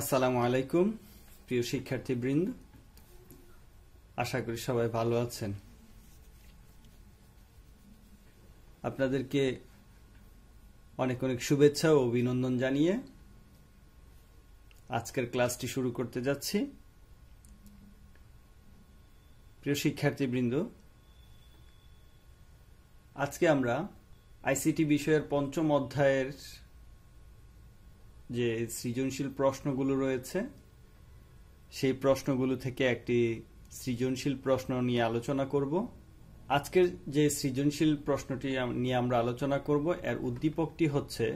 আসসালামু আলাইকুম প্রিয় শিক্ষার্থীবৃন্দ আশা করি সবাই ভালো আছেন আপনাদেরকে অনেক অনেক শুভেচ্ছা ও অভিনন্দন জানিয়ে আজকের ক্লাসটি শুরু করতে যাচ্ছি প্রিয় শিক্ষার্থীবৃন্দ আজকে আমরা আইসিটি বিষয়ের পঞ্চম অধ্যায়ের যে সৃজনশীল প্রশ্নগুলো রয়েছে সেই প্রশ্নগুলো থেকে একটি সৃজনশীল প্রশ্ন নিয়ে আলোচনা করব আজকের যে সৃজনশীল প্রশ্নটি নিয়ে আমরা আলোচনা করব এর উদ্দীপকটি হচ্ছে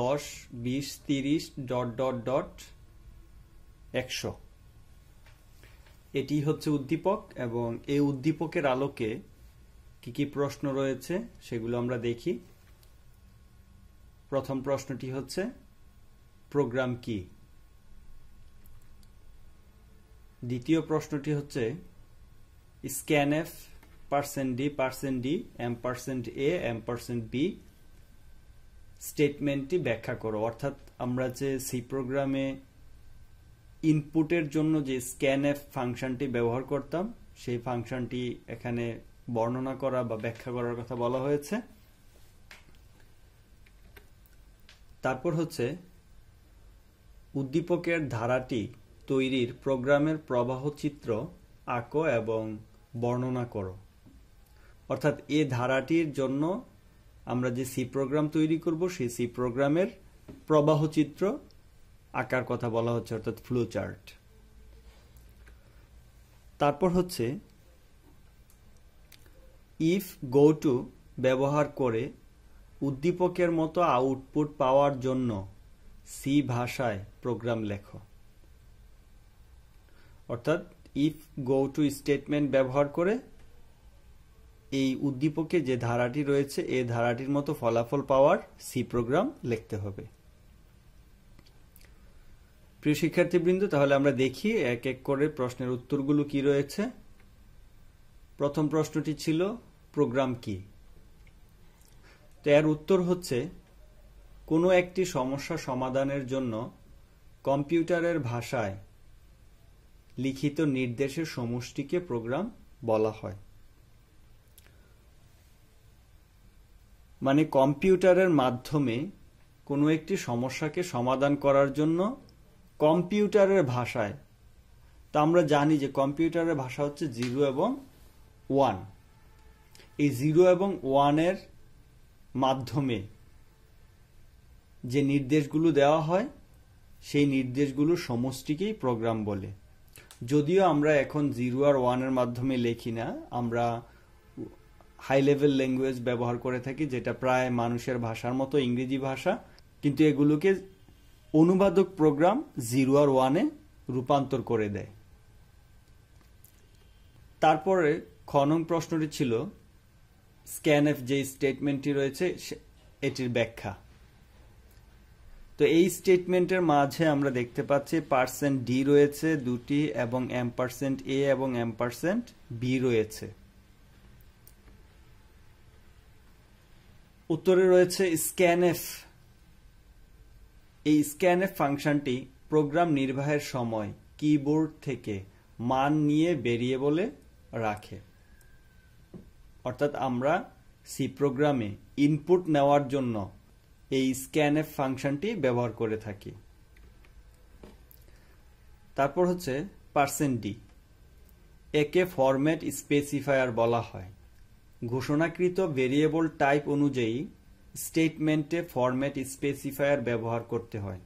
দশ বিশ তিরিশ ডট ডট ডট একশো এটি হচ্ছে উদ্দীপক এবং এই উদ্দীপকের আলোকে কি কি প্রশ্ন রয়েছে সেগুলো আমরা দেখি প্রথম প্রশ্নটি হচ্ছে প্রোগ্রাম কি দ্বিতীয় প্রশ্নটি হচ্ছে scan scanf percent d percent d m percent a m percent b স্টেটমেন্টটি ব্যাখ্যা করো অর্থাৎ আমরা যে সি প্রোগ্রামে ইনপুটের জন্য যে স্ক্যান স্ক্যানএফ ফাংশনটি ব্যবহার করতাম সেই ফাংশনটি এখানে বর্ণনা করা বা ব্যাখ্যা করার কথা বলা হয়েছে তারপর হচ্ছে উদ্দীপকের ধারাটি তৈরির প্রোগ্রামের প্রবাহ চিত্র আঁকো এবং বর্ণনা করো অর্থাৎ এ ধারাটির জন্য আমরা যে সি প্রোগ্রাম তৈরি করব সেই সি প্রোগ্রামের প্রবাহ চিত্র আঁকার কথা বলা হচ্ছে অর্থাৎ ফ্লো চার্ট তারপর হচ্ছে ইফ গো টু ব্যবহার করে উদ্দীপকের মতো আউটপুট পাওয়ার জন্য সি ভাষায় প্রোগ্রাম লেখো অর্থাৎ ইফ গো টু স্টেটমেন্ট ব্যবহার করে এই উদ্দীপকে যে ধারাটি রয়েছে এই ধারাটির মতো ফলাফল পাওয়ার সি প্রোগ্রাম লিখতে হবে প্রিয় শিক্ষার্থীবৃন্দ তাহলে আমরা দেখি এক এক করে প্রশ্নের উত্তরগুলো কি রয়েছে প্রথম প্রশ্নটি ছিল প্রোগ্রাম কি তো এর উত্তর হচ্ছে কোনো একটি সমস্যা সমাধানের জন্য কম্পিউটারের ভাষায় লিখিত নির্দেশের সমষ্টিকে প্রোগ্রাম বলা হয় মানে কম্পিউটারের মাধ্যমে কোনো একটি সমস্যাকে সমাধান করার জন্য কম্পিউটারের ভাষায় তা আমরা জানি যে কম্পিউটারের ভাষা হচ্ছে জিরো এবং ওয়ান এই জিরো এবং ওয়ানের মাধ্যমে যে নির্দেশগুলো দেওয়া হয় সেই নির্দেশগুলো সমষ্টিকেই প্রোগ্রাম বলে যদিও আমরা এখন জিরো আর ওয়ানের মাধ্যমে লেখি না আমরা হাই লেভেল ল্যাঙ্গুয়েজ ব্যবহার করে থাকি যেটা প্রায় মানুষের ভাষার মতো ইংরেজি ভাষা কিন্তু এগুলোকে অনুবাদক প্রোগ্রাম জিরো আর ওয়ানে রূপান্তর করে দেয় তারপরে খনন প্রশ্নটি ছিল স্ক্যানএফ যে স্টেটমেন্টটি রয়েছে এটির ব্যাখ্যা তো এই স্টেটমেন্টের মাঝে আমরা দেখতে পাচ্ছি পার্সেন্ট ডি রয়েছে দুটি এবং এম পার্সেন্ট এ এবং এম পার্সেন্ট বি রয়েছে উত্তরে রয়েছে স্ক্যানএফ এই স্ক্যানএফ ফাংশনটি প্রোগ্রাম নির্বাহের সময় কিবোর্ড থেকে মান নিয়ে বেরিয়ে বলে রাখে অর্থাৎ আমরা সি প্রোগ্রামে ইনপুট নেওয়ার জন্য এই এফ ফাংশনটি ব্যবহার করে থাকি তারপর হচ্ছে পার্সেন ডি একে ফরম্যাট স্পেসিফায়ার বলা হয় ঘোষণাকৃত ভেরিয়েবল টাইপ অনুযায়ী স্টেটমেন্টে ফরম্যাট স্পেসিফায়ার ব্যবহার করতে হয়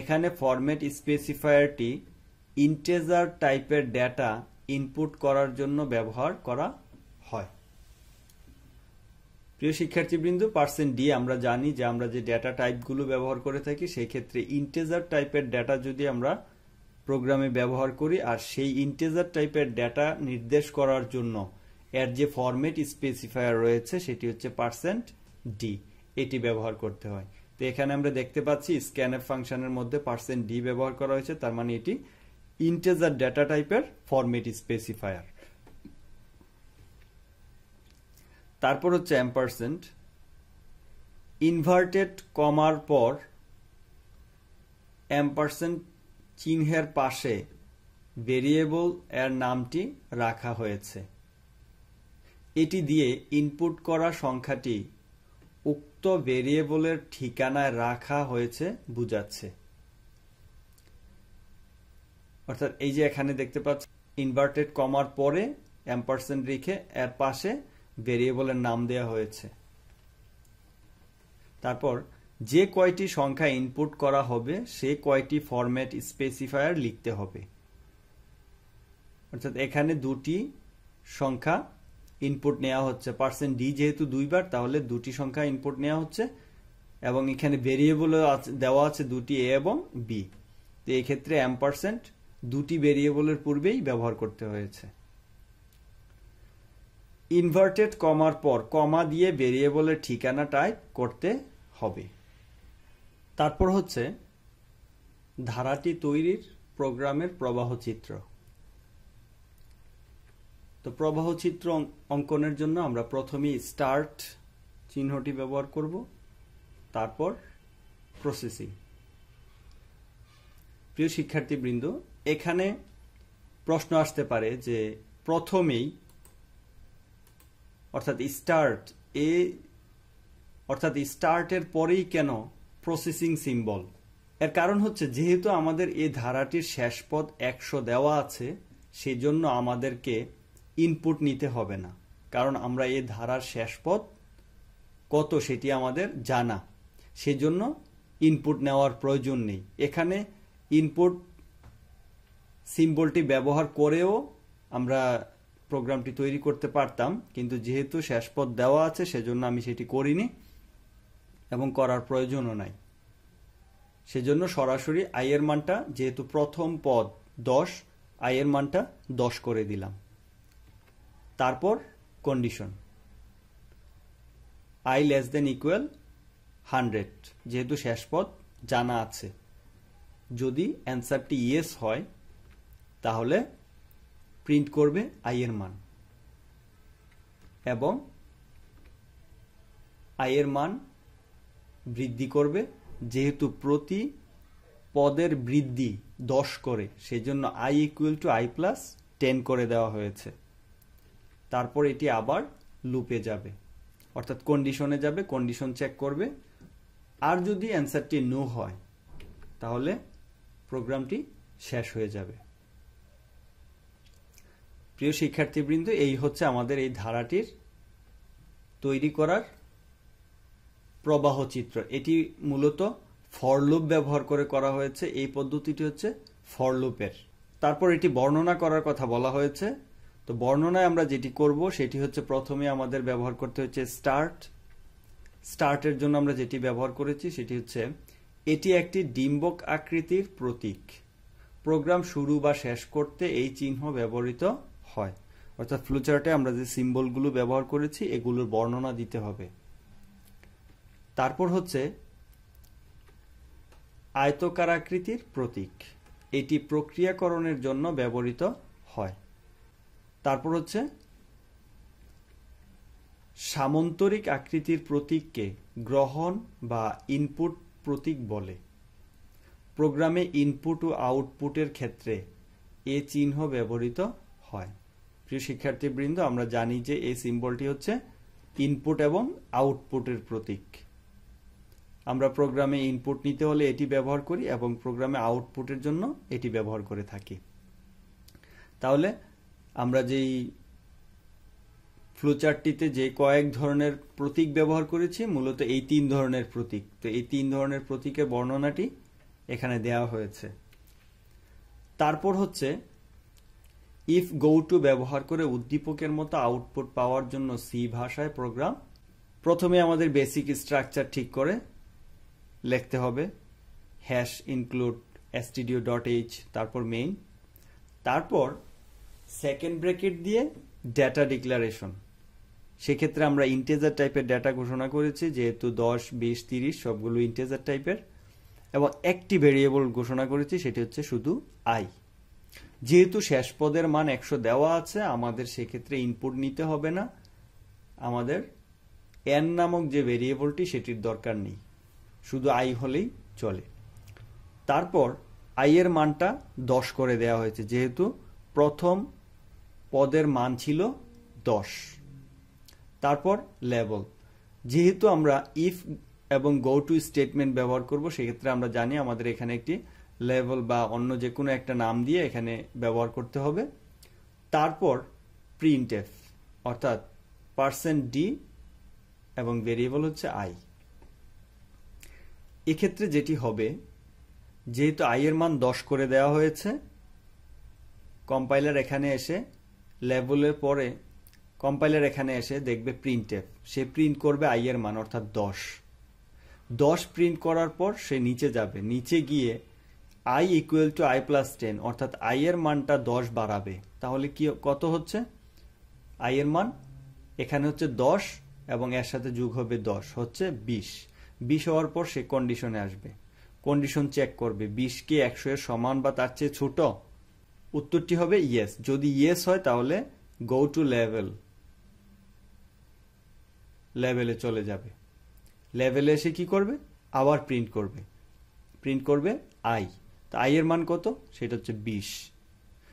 এখানে ফরম্যাট স্পেসিফায়ারটি ইন্টেজার টাইপের ডেটা ইনপুট করার জন্য ব্যবহার করা হয় প্রিয় শিক্ষার্থীবৃন্দ পার্সেন্ট ডি আমরা জানি যে আমরা যে ডেটা টাইপগুলো ব্যবহার করে থাকি সেই ক্ষেত্রে ইন্টেজার টাইপের ডেটা যদি আমরা প্রোগ্রামে ব্যবহার করি আর সেই ইন্টেজার টাইপের ডেটা নির্দেশ করার জন্য এর যে ফরম্যাট স্পেসিফায়ার রয়েছে সেটি হচ্ছে পার্সেন্ট ডি এটি ব্যবহার করতে হয় তো এখানে আমরা দেখতে পাচ্ছি স্ক্যানএফ ফাংশনের মধ্যে পার্সেন্ট ডি ব্যবহার করা হয়েছে তার মানে এটি ইন্টেজার ডেটা টাইপের ফরম্যাট স্পেসিফায়ার তারপর হচ্ছে অ্যাম্পারসেন্ট ইনভার্টেড কমার পর অ্যাম্পারসেন্ট চিহ্নের পাশে ভেরিয়েবল এর নামটি রাখা হয়েছে এটি দিয়ে ইনপুট করা সংখ্যাটি উক্ত ভেরিয়েবলের ঠিকানায় রাখা হয়েছে বুঝাচ্ছে অর্থাৎ এই যে এখানে দেখতে পাচ্ছি ইনভার্টেড কমার পরে অ্যাম্পারসেন্ট রেখে এর পাশে ভেরিয়েবলের নাম দেয়া হয়েছে তারপর যে কয়টি সংখ্যা ইনপুট করা হবে সে কয়টি ফরম্যাট স্পেসিফায়ার লিখতে হবে অর্থাৎ এখানে দুটি সংখ্যা ইনপুট নেওয়া হচ্ছে পার্সেন্ট ডি যেহেতু দুইবার তাহলে দুটি সংখ্যা ইনপুট নেওয়া হচ্ছে এবং এখানে ভেরিয়েবল দেওয়া আছে দুটি এ এবং বি তো এক্ষেত্রে এম পার্সেন্ট দুটি ভেরিয়েবলের পূর্বেই ব্যবহার করতে হয়েছে ইনভার্টেড কমার পর কমা দিয়ে ভেরিয়েবলের ঠিকানা টাইপ করতে হবে তারপর হচ্ছে ধারাটি তৈরির প্রোগ্রামের প্রবাহ চিত্র তো প্রবাহ চিত্র অঙ্কনের জন্য আমরা প্রথমেই স্টার্ট চিহ্নটি ব্যবহার করব তারপর প্রসেসিং প্রিয় শিক্ষার্থীবৃন্দ এখানে প্রশ্ন আসতে পারে যে প্রথমেই অর্থাৎ স্টার্ট এ অর্থাৎ স্টার্টের পরেই কেন প্রসেসিং সিম্বল এর কারণ হচ্ছে যেহেতু আমাদের এই ধারাটির শেষ পদ একশো দেওয়া আছে সেই জন্য আমাদেরকে ইনপুট নিতে হবে না কারণ আমরা এই ধারার শেষ পদ কত সেটি আমাদের জানা সেজন্য ইনপুট নেওয়ার প্রয়োজন নেই এখানে ইনপুট সিম্বলটি ব্যবহার করেও আমরা প্রোগ্রামটি তৈরি করতে পারতাম কিন্তু যেহেতু শেষ পথ দেওয়া আছে সেজন্য আমি সেটি করিনি এবং করার প্রয়োজনও নাই সেজন্য সরাসরি আইয়ের মানটা যেহেতু প্রথম পদ দশ আইয়ের মানটা দশ করে দিলাম তারপর condition i less than equal hundred যেহেতু শেষ পদ জানা আছে যদি অ্যান্সারটি ইয়েস হয় তাহলে প্রিন্ট করবে আই এর মান এবং এর মান বৃদ্ধি করবে যেহেতু প্রতি পদের বৃদ্ধি দশ করে সেজন্য i equal to i plus ten করে দেওয়া হয়েছে তারপর এটি আবার লুপে যাবে অর্থাৎ কন্ডিশনে যাবে কন্ডিশন চেক করবে আর যদি অ্যান্সারটি নো হয় তাহলে প্রোগ্রামটি শেষ হয়ে যাবে প্রিয় শিক্ষার্থীবৃন্দ এই হচ্ছে আমাদের এই ধারাটির তৈরি করার প্রবাহ চিত্র এটি মূলত ফরলুপ ব্যবহার করে করা হয়েছে এই পদ্ধতিটি হচ্ছে ফরলুপের তারপর এটি বর্ণনা করার কথা বলা হয়েছে তো বর্ণনায় আমরা যেটি করব সেটি হচ্ছে প্রথমে আমাদের ব্যবহার করতে হচ্ছে স্টার্ট স্টার্টের জন্য আমরা যেটি ব্যবহার করেছি সেটি হচ্ছে এটি একটি ডিম্বক আকৃতির প্রতীক প্রোগ্রাম শুরু বা শেষ করতে এই চিহ্ন ব্যবহৃত হয় অর্থাৎ ফ্লোচার্টে আমরা যে সিম্বলগুলো ব্যবহার করেছি এগুলোর বর্ণনা দিতে হবে তারপর হচ্ছে আয়তকার আকৃতির প্রতীক এটি প্রক্রিয়াকরণের জন্য ব্যবহৃত হয় তারপর হচ্ছে সামন্তরিক আকৃতির প্রতীককে গ্রহণ বা ইনপুট প্রতীক বলে প্রোগ্রামে ইনপুট ও আউটপুটের ক্ষেত্রে এ চিহ্ন ব্যবহৃত হয় প্রিয় শিক্ষার্থীবৃন্দ আমরা জানি যে এই সিম্বলটি হচ্ছে ইনপুট এবং আউটপুটের প্রতীক আমরা প্রোগ্রামে ইনপুট নিতে হলে এটি ব্যবহার করি এবং প্রোগ্রামে আউটপুটের জন্য এটি ব্যবহার করে থাকি তাহলে আমরা যেই ফ্লোচার্টটিতে যে কয়েক ধরনের প্রতীক ব্যবহার করেছি মূলত এই তিন ধরনের প্রতীক তো এই তিন ধরনের প্রতীকের বর্ণনাটি এখানে দেওয়া হয়েছে তারপর হচ্ছে ইফ গো টু ব্যবহার করে উদ্দীপকের মতো আউটপুট পাওয়ার জন্য সি ভাষায় প্রোগ্রাম প্রথমে আমাদের বেসিক স্ট্রাকচার ঠিক করে লিখতে হবে hash include stdio dot h তারপর মেইন তারপর সেকেন্ড ব্রেকেট দিয়ে ডেটা ডিক্লারেশন সেক্ষেত্রে আমরা ইন্টেজার টাইপের ডেটা ঘোষণা করেছি যেহেতু দশ বিশ তিরিশ সবগুলো ইন্টেজার টাইপের এবং একটি ভেরিয়েবল ঘোষণা করেছি সেটি হচ্ছে শুধু আই যেহেতু শেষ পদের মান একশো দেওয়া আছে আমাদের সেক্ষেত্রে ইনপুট নিতে হবে না আমাদের এন নামক যে ভেরিয়েবলটি সেটির দরকার নেই শুধু আই হলেই চলে তারপর আই এর মানটা দশ করে দেয়া হয়েছে যেহেতু প্রথম পদের মান ছিল দশ তারপর লেভেল যেহেতু আমরা ইফ এবং গো টু স্টেটমেন্ট ব্যবহার করব সেক্ষেত্রে আমরা জানি আমাদের এখানে একটি লেভেল বা অন্য যে কোনো একটা নাম দিয়ে এখানে ব্যবহার করতে হবে তারপর প্রিন্ট এফ অর্থাৎ পার্সেন্ট ডি এবং ভেরিয়েবল হচ্ছে আই এক্ষেত্রে যেটি হবে যেহেতু আই এর মান দশ করে দেওয়া হয়েছে কম্পাইলার এখানে এসে লেভেলের পরে কম্পাইলার এখানে এসে দেখবে প্রিন্ট এফ সে প্রিন্ট করবে আই এর মান অর্থাৎ দশ দশ প্রিন্ট করার পর সে নিচে যাবে নিচে গিয়ে i equal to i plus ten অর্থাৎ আই এর মানটা দশ বাড়াবে তাহলে কি কত হচ্ছে আই এর মান এখানে হচ্ছে দশ এবং এর সাথে যোগ হবে দশ হচ্ছে বিশ বিশ হওয়ার পর সে কন্ডিশনে আসবে কন্ডিশন চেক করবে বিশকে একশো এর সমান বা তার চেয়ে ছোট উত্তরটি হবে ইয়েস যদি ইয়েস হয় তাহলে গো টু লেভেল লেভেলে চলে যাবে লেভেলে এসে কি করবে আবার প্রিন্ট করবে প্রিন্ট করবে আই তো আই এর মান কত সেটা হচ্ছে বিশ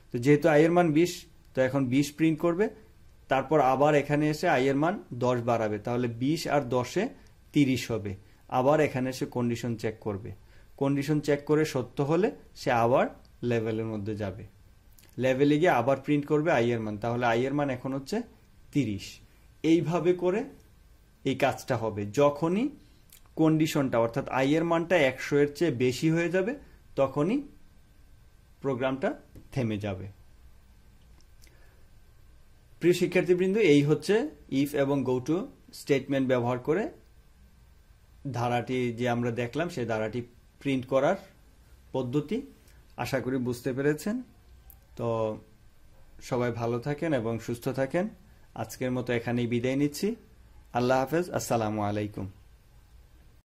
তো যেহেতু আই এর মান বিশ তো এখন বিশ প্রিন্ট করবে তারপর আবার এখানে এসে আই এর মান দশ বাড়াবে তাহলে বিশ আর দশে তিরিশ হবে আবার এখানে এসে কন্ডিশন চেক করবে কন্ডিশন চেক করে সত্য হলে সে আবার লেভেলের মধ্যে যাবে লেভেলে গিয়ে আবার প্রিন্ট করবে আই এর মান তাহলে আই এর মান এখন হচ্ছে তিরিশ এইভাবে করে এই কাজটা হবে যখনই কন্ডিশনটা অর্থাৎ আই এর মানটা একশো এর চেয়ে বেশি হয়ে যাবে তখনই প্রোগ্রামটা থেমে যাবে প্রিয় শিক্ষার্থীবৃন্দ এই হচ্ছে ইফ এবং গো টু স্টেটমেন্ট ব্যবহার করে ধারাটি যে আমরা দেখলাম সেই ধারাটি প্রিন্ট করার পদ্ধতি আশা করি বুঝতে পেরেছেন তো সবাই ভালো থাকেন এবং সুস্থ থাকেন আজকের মতো এখানেই বিদায় নিচ্ছি আল্লাহ হাফেজ আসসালামু আলাইকুম